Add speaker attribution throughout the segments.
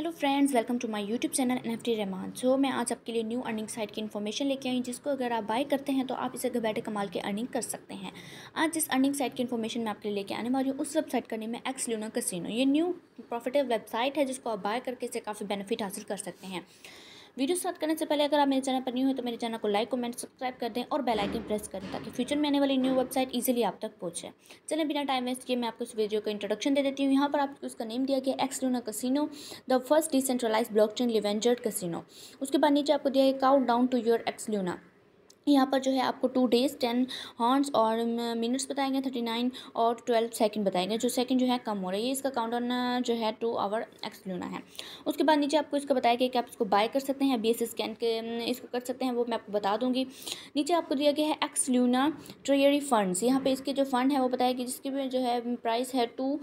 Speaker 1: hello friends welcome to my YouTube channel N F T Rahman so मैं आज आपके लिए न्यू अर्निंग साइट की इन्फॉर्मेशन लेके आई जिसको अगर आप बाय करते हैं तो आप इसे घर बैठे कमाल के अर्निंग कर सकते हैं आज जिस अर्निंग साइट की इन्फॉर्मेशन मैं आपके लिए लेके आने वाली हूँ उस वेबसाइट का नेम है एक्स ल्यूना कसिनो ये न्यू प्रॉफिटेबल वेबसाइट है जिसको आप बाय करके इसे काफ़ी बेनिफिट हासिल कर सकते हैं वीडियो स्टार्ट करने से पहले अगर आप मेरे चैनल पर न्यू हो तो मेरे चैनल को लाइक कमेंट सब्सक्राइब कर दें और बेल आइकन प्रेस करें ताकि फ्यूचर में आने वाली न्यू वेबसाइट इजीली आप तक पहुंचे चलें बिना टाइम वेस्ट किए मैं आपको इस वीडियो का इंट्रोडक्शन दे देती हूँ यहाँ पर आपको उसका नेम दिया गया X Luna casino the first decentralize block chain leveraged casino उसके बाद नीचे आपको दिया गया count down to your X Luna यहाँ पर जो है आपको टू डेज़ टेन हॉर्न्स और मिनट्स बताए गए थर्टी नाइन और ट्वेल्व सेकंड बताए गए जो सेकंड जो है कम हो रही है इसका काउंटर जो है टू आवर एक्स लेना है उसके बाद नीचे आपको इसका बताया गया कि आप इसको बाय कर सकते हैं बी एस स्कैन के इसको कर सकते हैं वो मैं आपको बता दूँगी नीचे आपको दिया गया है एक्स ल्यूना ट्रेयरी फंड्स यहाँ पर इसके जो फंड है वो बताया गया जिसकी भी जो है प्राइस है two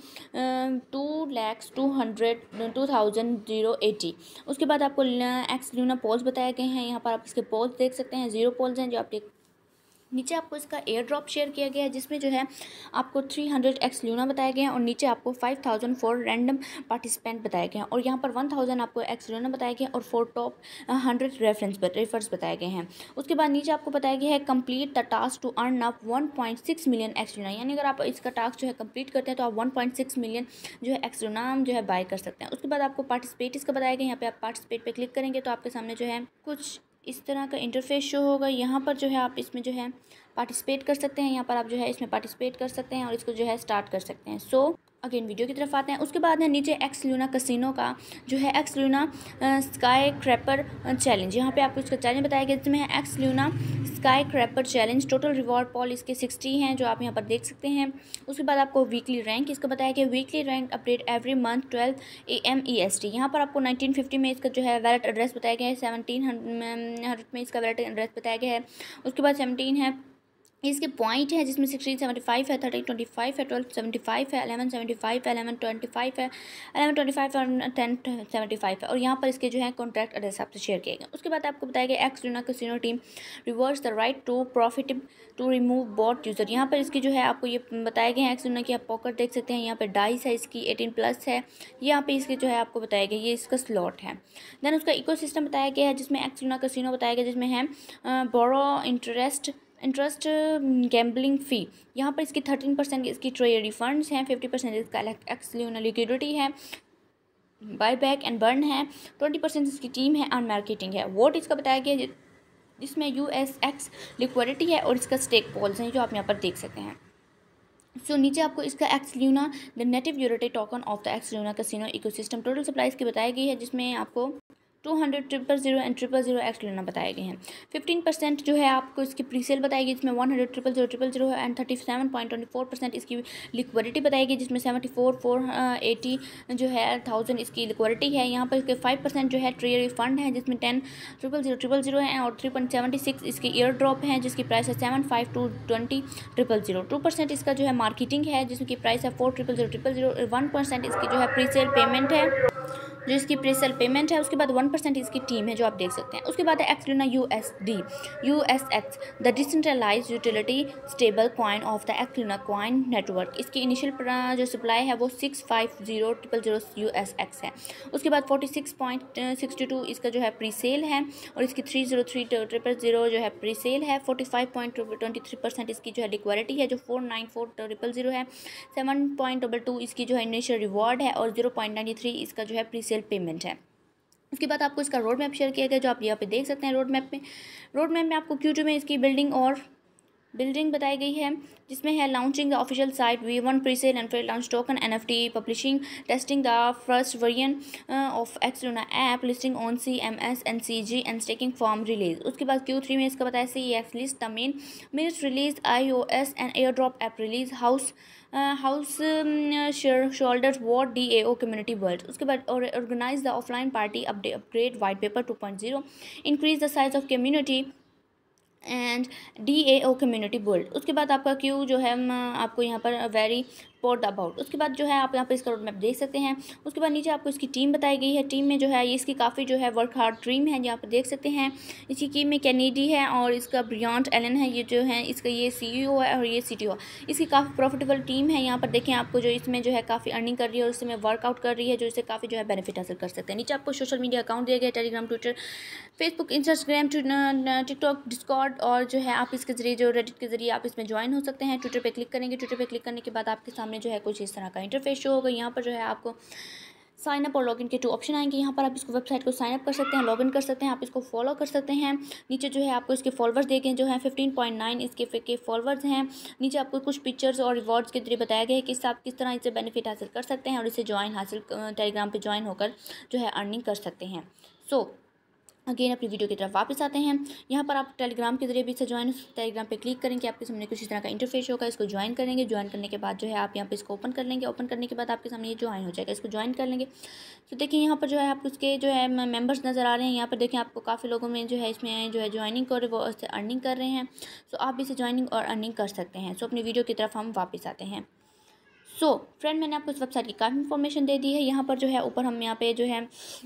Speaker 1: two lakhs two hundred two thousand zero eighty उसके बाद आपको एक्स ल्यूना पोल्स बताए गए हैं यहाँ पर आप इसके पोल्स देख सकते हैं जीरो पोल्स हैं हैं जो आप देख नीचे आपको इसका एयर ड्रॉप शेयर किया गया है जिसमें जो है आपको थ्री हंड्रेड एक्स लूना बताया गया है और नीचे आपको five thousand four random participant बताया गया है और यहाँ पर वन थाउजेंड आपको एक्स लूना बताया गया और four top hundred reference refers बताए गए हैं उसके बाद नीचे आपको बताया गया है complete the task to earn up one point six million X Luna यानी अगर आप इसका टास्क जो है कम्प्लीट करते हैं तो आप वन पॉइंट सिक्स मिलियन जो है एक्स लूना जो है बाय कर सकते हैं उसके बाद आपको पार्टिसिपेट इसका बताया गया यहाँ पर आप पार्टिसिपेट पर क्लिक करेंगे तो आपके सामने जो है कुछ इस तरह का इंटरफेस शो होगा यहाँ पर जो है आप इसमें जो है पार्टिसिपेट कर सकते हैं यहाँ पर आप जो है इसमें पार्टिसिपेट कर सकते हैं और इसको जो है स्टार्ट कर सकते हैं सो so, अगेन वीडियो की तरफ आते हैं उसके बाद है नीचे एक्स लूना कसिनो का जो है X Luna sky scraper challenge यहाँ पे आपको इसका चैलेंज बताया गया जिसमें है X Luna sky scraper challenge total reward pool इसके सिक्सटी हैं जो आप यहाँ पर देख सकते हैं उसके बाद आपको वीकली रैंक इसका बताया गया weekly rank update every month twelfth A M E S T यहाँ पर आपको नाइनटीन फिफ्टी में इसका जो है वैलेट एड्रेस बताया गया है सेवनटीन हंड्रेड में इसका वैलेट एड्रेस बताया गया है उसके बाद सेवनटीन है इसके पॉइंट हैं जिसमें सिक्सटीन सेवेंटी फाइव है थर्टीन ट्वेंटी फाइव है ट्वेल्व सेवेंटी फाइव है अलेवन सेवेंटी फाइव है अलेवन ट्वेंटी फाइव है अलेवन ट्वेंटी फाइव और टेन सेवेंटी फाइव है और यहाँ पर इसके जो है कॉन्ट्रैक्ट एड्रेस आपसे शेयर किए गए उसके बाद आपको बताया गया X Luna casino team reserves the right to profit to remove bot user यहाँ पर इसकी जो है आपको ये बताया गया है एक्स लूना की आप पॉकेट देख सकते हैं यहाँ पर डाइस है इसकी एटीन प्लस है यहाँ पर इसके जो है आपको बताया गया ये इसका स्लॉट है देन उसका इको बताया गया है जिसमें एक्स लूना कसिनो बताया गया जिसमें है borrow interest interest gambling fee यहाँ पर इसकी थर्टीन परसेंट इसकी ट्रेड रिफंड हैं फिफ्टी परसेंट इसका एक्सलूनल लिक्विडिटी है बाय बैक एंड बर्न है ट्वेंटी परसेंट इसकी टीम है और मार्केटिंग है वोट इसका बताया गया जिसमें यू एस एक्स लिक्विडिटी है और इसका स्टेक पॉल्स हैं जो आप यहाँ पर देख सकते हैं सो so, नीचे आपको इसका XLuna the native utility token of the XLuna casino ecosystem total supply इसकी बताई गई है जिसमें आपको two hundred triple zero and triple zero X लेना बताए गए हैं फिफ्टीन परसेंट जो है आपको इसकी प्री सेल बताएगी जिसमें one hundred triple zero triple zero है and thirty seven point twenty four percent इसकी लिक्विडिटी बताएगी जिसमें सेवेंटी फोर फोर एटी जो है थाउजेंड इसकी लिक्विडिटी है यहाँ पर इसके फाइव परसेंट जो है ट्रेरी फंड है जिसमें ten triple zero triple zero है और थ्री पॉइंट सेवेंटी सिक्स इसकी ईयर ड्रॉप है जिसकी प्राइस है seven five two twenty triple zero two percent इसका जो है मार्केटिंग है जिसकी प्राइस है four triple zero triple zero one percent इसकी जो है प्री सेल पेमेंट है जो इसकी प्रेसल पेमेंट है उसके बाद वन परसेंट इसकी टीम है जो आप देख सकते हैं उसके बाद है Xluna U S D U S X the decentralize utility stable coin of the Xluna coin network इसकी इनिशियल जो सप्लाई है वो six five zero triple zero U S X है उसके बाद forty six point sixty two इसका जो है प्री सेल है और इसकी three zero three triple zero जो है प्री सेल है forty five point twenty three percent इसकी जो है डिक्वालिटी है जो four nine four triple zero है सेवन पॉइंट डबल टू इसकी जो है इनिशियल रिवॉर्ड है और जीरो पॉइंट नाइन्टी थ्री इसका जो है प्री सेल डिजिटल पेमेंट है उसके बाद आपको इसका रोड मैप शेयर किया गया जो आप यहाँ पे देख सकते हैं रोड मैप में रोड मैप में आपको क्यूटू में इसकी बिल्डिंग और बिल्डिंग बताई गई है जिसमें है launching the official site V one pre sale and launch token N F T publishing testing the first version of Xluna app listing on C M S and C G and staking form release उसके बाद Q three में इसका बताया C X list the mainnet release I O S and air drop app release house house shoulder what D A O community world उसके बाद और organize the offline party update white paper two point zero increase the size of community and D A O community bold उसके बाद आपका Q जो है आपको यहाँ पर वेरी पोर्ट अबाउट उसके बाद जो है आप यहाँ पर इसका रोड मैप देख सकते हैं उसके बाद नीचे आपको इसकी टीम बताई गई है टीम में जो है इसकी काफ़ी जो है वर्क हार्ड ड्रीम है जो पर देख सकते हैं इसकी टीम में कैनेडी है और इसका ब्रियांट एलन है ये जो है इसका ये सी e है और ये सी है इसकी काफ़ी प्रॉफिटेबल टीम है यहाँ पर देखें आपको जो इसमें जो है काफ़ी अर्निंग कर रही है और इसमें वर्कआउट कर रही है जो इससे काफ़ी जो है बेनिफिट हासिल कर सकते हैं नीचे आपको सोशल मीडिया अकाउंट दिया गया Telegram Twitter Facebook Instagram TikTok Discord और जो है आप इसके जरिए जो रेडिट के जरिए आप इसमें ज्वाइन हो सकते हैं ट्विटर पर क्लिक करेंगे ट्विटर पर क्लिक करने के बाद आपके सामने सामने जो है कुछ इस तरह का इंटरफेस शो होगा यहाँ पर जो है आपको साइनअप और लॉगिन के टू ऑप्शन आएंगे यहाँ पर आप इसको वेबसाइट को साइनअप कर सकते हैं लॉगिन कर सकते हैं आप इसको फॉलो कर सकते हैं नीचे जो है आपको इसके फॉलोअर्स देखें जो है नाइन इसके के फॉलोवर्स हैं नीचे आपको कुछ पिक्चर्स और रिवॉर्ड्स के जरिए बताया गया है कि आप किस तरह इससे बेनिफिट हासिल कर सकते हैं और इसे ज्वाइन हासिल टेलीग्राम पर ज्वाइन होकर जो है अर्निंग कर सकते हैं सो so, अगेन अपनी वीडियो की तरफ वापस आते हैं यहाँ पर आप टेलीग्राम के जरिए भी इसे ज्वाइन टेलीग्राम पे क्लिक करेंगे आपके सामने कुछ इस तरह का इंटरफेस होगा इसको ज्वाइन करेंगे ज्वाइन करने के बाद जो है आप यहाँ पे इसको ओपन कर लेंगे ओपन करने के बाद आपके सामने ये ज्वाइन हो जाएगा इसको ज्वाइन कर लेंगे तो देखिए यहाँ पर जो है आप उसके जो है मेम्बर्स नज़र आ रहे हैं यहाँ पर देखें आपको काफ़ी लोगों में जो है इसमें जो है ज्वाइनिंग और वो अर्निंग कर रहे हैं सो तो आप इसे ज्वाइनिंग और अर्निंग कर सकते हैं सो तो अपनी वीडियो की तरफ हम वापस आते हैं सो so, फ्रेंड मैंने आपको इस वेबसाइट की काफ़ी इन्फॉर्मेशन दे दी है यहाँ पर जो है ऊपर हम यहाँ पे जो है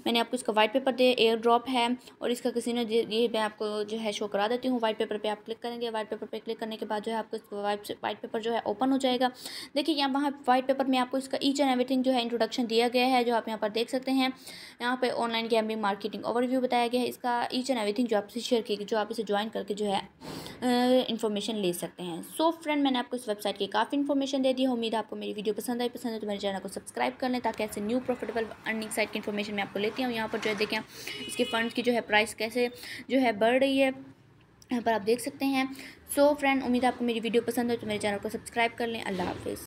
Speaker 1: मैंने आपको इसका वाइट पेपर दे एयर ड्रॉप है और इसका किसी ने ये मैं आपको जो है शो करा देती हूँ वाइट पेपर पे आप क्लिक करेंगे वाइट पेपर पे क्लिक करने के बाद जो है आपको वाइट वाइट पेपर जो है ओपन हो जाएगा देखिए यहाँ वहाँ वाइट पेपर में आपको इसका ईच एंड एवरीथिंग जो है इंट्रोडक्शन दिया गया है जो आप यहाँ पर देख सकते हैं यहाँ पर ऑनलाइन गैम्बिंग मार्केटिंग ओवरव्यू बताया गया है इसका ईच एंड एवरीथिंग जो आपसे शेयर की जो आप इसे ज्वाइन करके जो है इन्फॉर्मेशन ले सकते हैं सो फ्रेंड मैंने आपको इस वेबसाइट की काफ़ी इन्फॉर्मेशन दे दी है उम्मीद आपको मेरी वीडियो पसंद आई पसंद है तो मेरे चैनल को सब्सक्राइब कर लें ताकि ऐसे न्यू प्रॉफिटेबल अर्निंग साइट की इन्फॉर्मेशन मैं आपको लेती हूँ यहाँ पर जो है देखें इसके फंड्स की जो है प्राइस कैसे जो है बढ़ रही है यहाँ पर आप देख सकते हैं सो फ्रेंड उम्मीद आपको मेरी वीडियो पसंद है तो मेरे चैनल को सब्सक्राइब कर लें अल्लाह हाफिज़